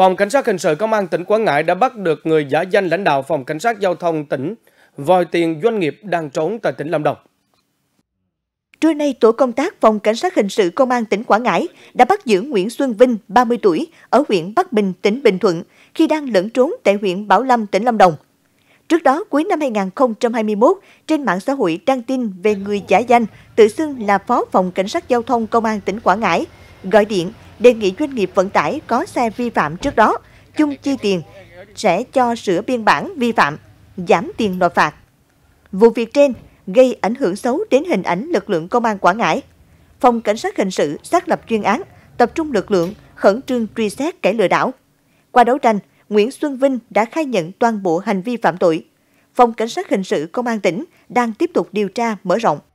Phòng Cảnh sát Hình sự Công an tỉnh Quảng Ngãi đã bắt được người giả danh lãnh đạo Phòng Cảnh sát Giao thông tỉnh vòi tiền doanh nghiệp đang trốn tại tỉnh Lâm Đồng. Trưa nay, tổ công tác Phòng Cảnh sát Hình sự Công an tỉnh Quảng Ngãi đã bắt giữ Nguyễn Xuân Vinh, 30 tuổi, ở huyện Bắc Bình, tỉnh Bình Thuận, khi đang lẫn trốn tại huyện Bảo Lâm, tỉnh Lâm Đồng. Trước đó, cuối năm 2021, trên mạng xã hội đăng tin về người giả danh tự xưng là Phó Phòng Cảnh sát Giao thông Công an tỉnh Quảng Ngãi, gọi điện đề nghị doanh nghiệp vận tải có xe vi phạm trước đó, chung chi tiền, sẽ cho sửa biên bản vi phạm, giảm tiền nộp phạt. Vụ việc trên gây ảnh hưởng xấu đến hình ảnh lực lượng công an Quảng Ngãi. Phòng Cảnh sát Hình sự xác lập chuyên án, tập trung lực lượng, khẩn trương truy xét kẻ lừa đảo. Qua đấu tranh, Nguyễn Xuân Vinh đã khai nhận toàn bộ hành vi phạm tội. Phòng Cảnh sát Hình sự Công an tỉnh đang tiếp tục điều tra mở rộng.